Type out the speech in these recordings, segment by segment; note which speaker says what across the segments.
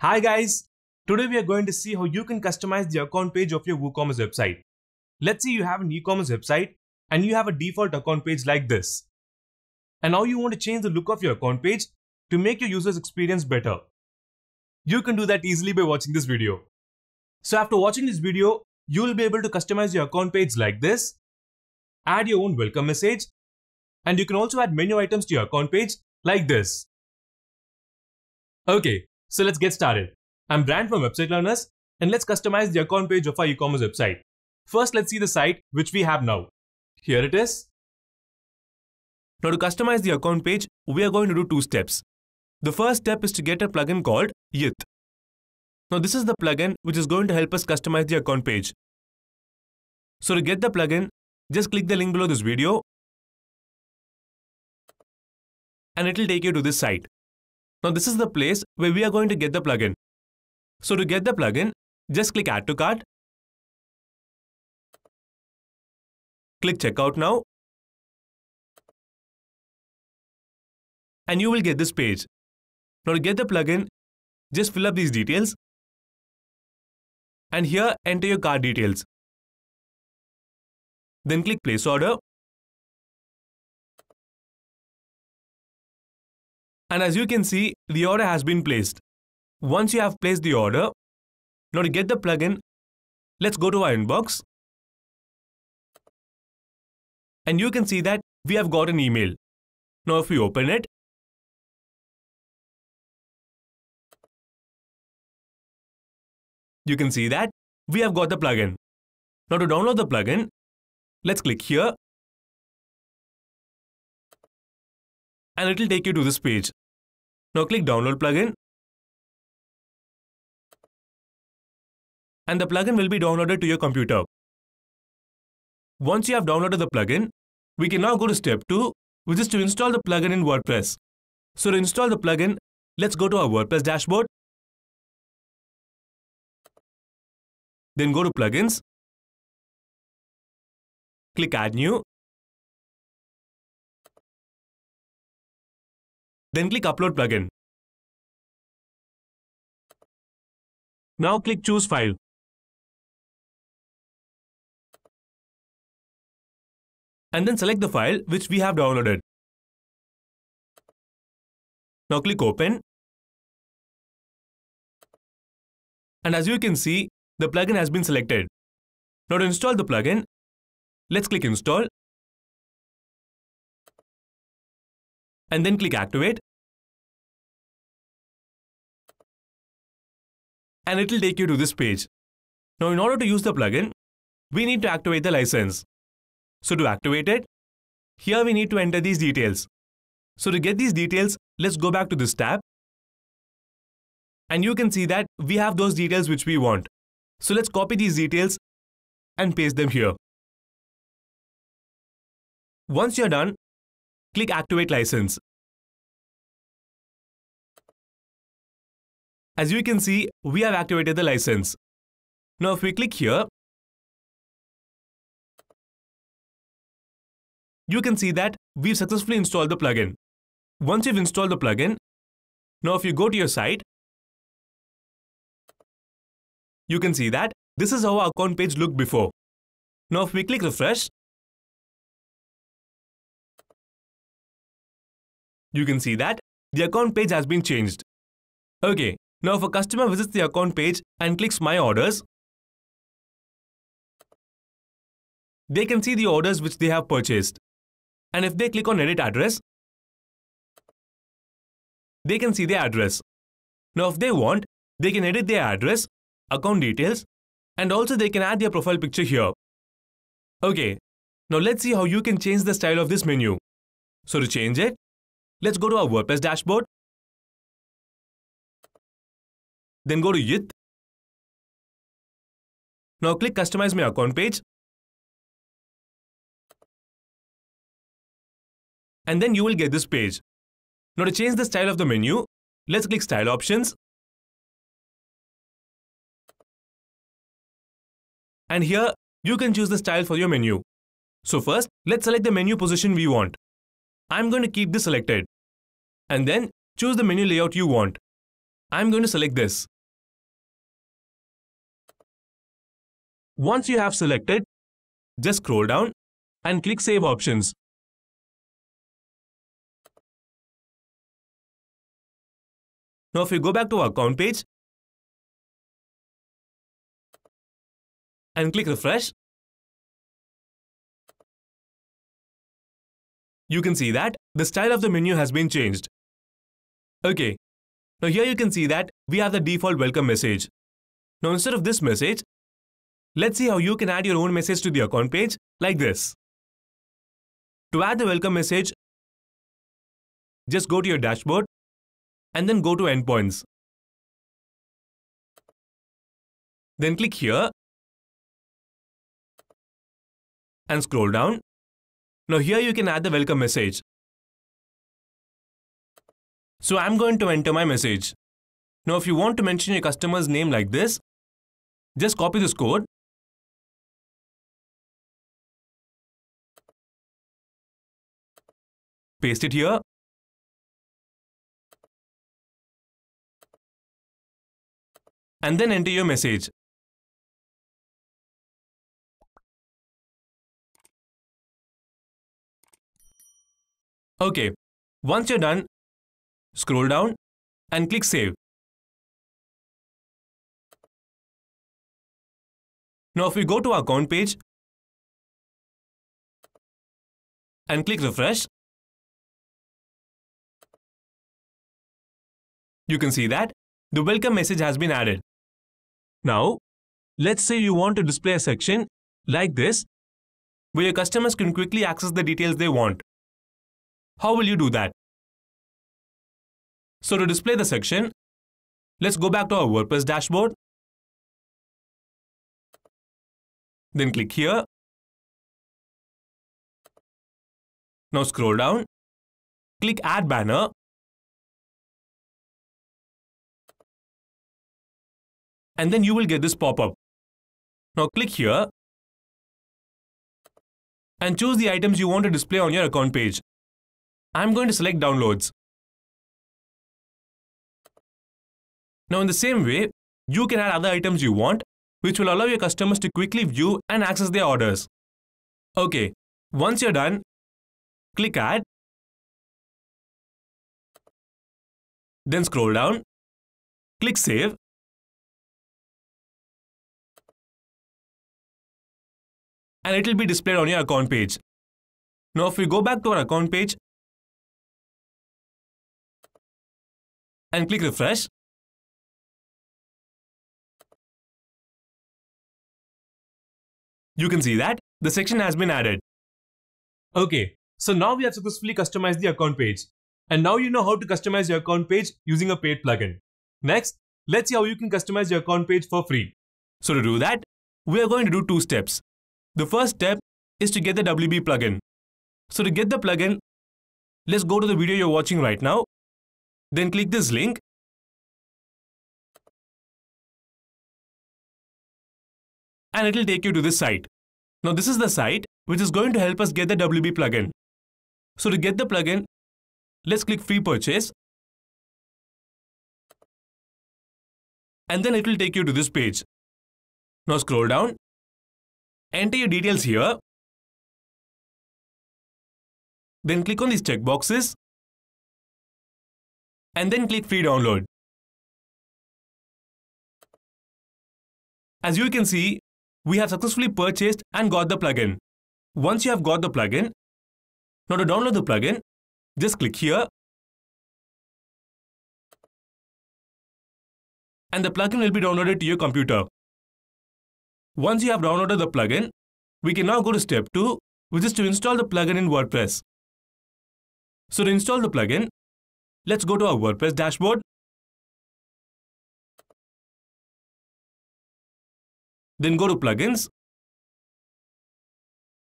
Speaker 1: Hi guys, today we are going to see how you can customize the account page of your WooCommerce website. Let's say you have an e-commerce website and you have a default account page like this. And now you want to change the look of your account page to make your user's experience better. You can do that easily by watching this video. So after watching this video, you will be able to customize your account page like this, add your own welcome message, and you can also add menu items to your account page like this. Okay, so let's get started. I'm Brand from Website Learners and let's customize the account page of our e-commerce website. First, let's see the site which we have now. Here it is. Now to customize the account page, we are going to do two steps. The first step is to get a plugin called Yith. Now this is the plugin which is going to help us customize the account page. So to get the plugin, just click the link below this video
Speaker 2: and it'll take you to this site. Now this is the place where we are going to get the plugin. So to get the plugin, just click add to cart. Click checkout now. And you will get this page. Now to get the plugin, just fill up these details. And here enter your card details. Then click place order And as you can see, the order has been placed. Once you have placed the order, now to get the plugin, let's go to our inbox. And you can see that we have got an email. Now if we open it, you can see that we have got the plugin. Now to download the plugin, let's click here and it'll take you to this page. Now click download plugin and the plugin will be downloaded to your computer.
Speaker 1: Once you have downloaded the plugin, we can now go to step 2 which is to install the plugin in WordPress. So to install the plugin, let's go to our WordPress dashboard.
Speaker 2: Then go to plugins, click add new Then click Upload plugin. Now click Choose File. And then select the file which we have downloaded. Now click Open. And as you can see, the plugin has been selected. Now to install the plugin, let's click Install and then click activate.
Speaker 1: And it'll take you to this page. Now in order to use the plugin, we need to activate the license. So to activate it, here we need to enter these details. So to get these details, let's go back to this tab. And you can see that we have those details which we want. So let's copy these details and
Speaker 2: paste them here. Once you're done, Click Activate License. As you can see, we have activated the license. Now if we click here, you can see that we've successfully installed the plugin. Once you've installed the plugin, now if you go to your site, you can see that this is how our account page looked before. Now if we click refresh,
Speaker 1: You can see that the account page has been changed. Okay, now if a customer visits the account page and clicks My Orders, they can see the orders which they have purchased. And if they click on Edit Address, they can see their address. Now if they want, they can edit their address, account details, and also they can add their profile picture here. Okay, now let's see how you can change the style of this menu. So to change
Speaker 2: it, Let's go to our WordPress dashboard. Then go to Yith. Now click Customize My Account page. And then you will get this page. Now to change the style of the menu, let's click Style Options. And here, you can
Speaker 1: choose the style for your menu. So first, let's select the menu position we want. I'm going to keep this selected. And then choose the menu layout you want. I'm going to select
Speaker 2: this. Once you have selected, just scroll down and click Save Options. Now if you go back to our account page and click refresh, You can see that the
Speaker 1: style of the menu has been changed. Okay. Now here you can see that we have the default welcome message. Now instead of this message, let's see how you can add your own message to the account page like this. To add the welcome message,
Speaker 2: just go to your dashboard and then go to endpoints. Then click here and scroll down now here you can add the welcome message. So I'm going to enter my message. Now if you want to mention your customer's name like this, just copy this code. Paste it here. And then enter your message. Okay, once you're done, scroll down and click Save. Now if we go to our account page and click refresh, you can see that the welcome message
Speaker 1: has been added. Now, let's say you want to display a section like this where your customers can quickly access the details they want. How will
Speaker 2: you do that? So to display the section, let's go back to our WordPress dashboard. Then click here. Now scroll down. Click Add Banner. And then you will get this pop-up. Now click here and choose the items you want to display on your account page. I'm
Speaker 1: going to select downloads. Now in the same way, you can add other items you want, which will allow your customers to quickly view and access their orders. Okay, once you're done, click Add,
Speaker 2: then scroll down, click Save, and it'll be displayed on your account page. Now if we go back to our account page, and click refresh. You can see
Speaker 1: that the section has been added. Okay, so now we have successfully customized the account page. And now you know how to customize your account page using a paid plugin. Next, let's see how you can customize your account page for free. So to do that, we are going to do two steps. The first step is to get the WB plugin. So to get the plugin, let's
Speaker 2: go to the video you're watching right now then click this link and it'll take you to this site. Now this is the site which is going to help us get the WB plugin. So to get the plugin, let's click free purchase and then it will take you to this page. Now scroll down, enter your details here, then click on these checkboxes and then click free download. As you can see, we have successfully purchased and got the plugin. Once you have got the plugin, now to download the plugin, just click here.
Speaker 1: And the plugin will be downloaded to your computer. Once you have downloaded the plugin, we can now go to step 2, which is to install the plugin in WordPress. So
Speaker 2: to install the plugin, Let's go to our WordPress dashboard. Then go to Plugins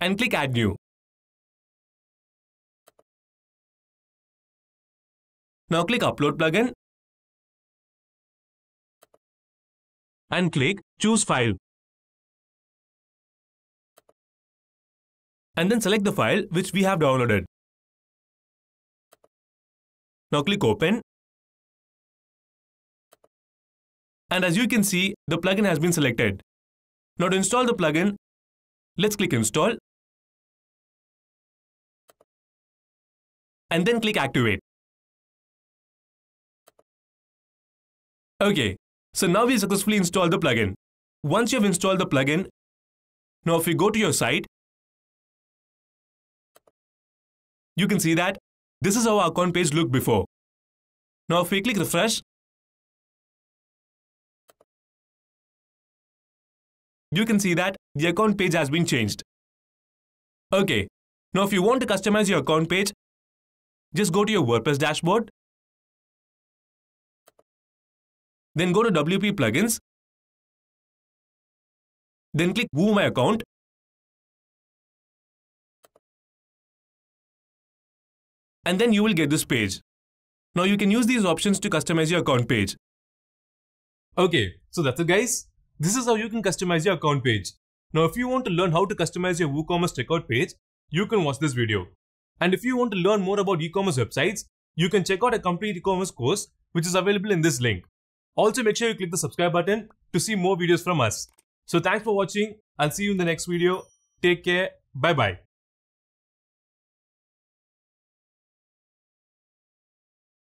Speaker 2: and click Add New. Now click Upload plugin and click Choose File. And then select the file which we have downloaded. Now click open. And as you can see, the plugin has been selected. Now to install the plugin, let's click install. And then click activate. Okay, so now we successfully installed the plugin. Once you have installed the plugin, now if you go to your site, you can see that this is how our account page looked before. Now if we click refresh, you can see that the account page has been changed. Okay, now if you want to customize your account page, just go to your WordPress dashboard, then go to WP plugins, then click Woo My Account, and then
Speaker 1: you will get this page. Now you can use these options to customize your account page. Okay, so that's it guys. This is how you can customize your account page. Now if you want to learn how to customize your WooCommerce checkout page, you can watch this video. And if you want to learn more about e-commerce websites, you can check out a complete e-commerce course which is available in this link. Also make sure you click the subscribe button to see more videos from us. So thanks for watching. I'll see you in the next video. Take care. Bye bye.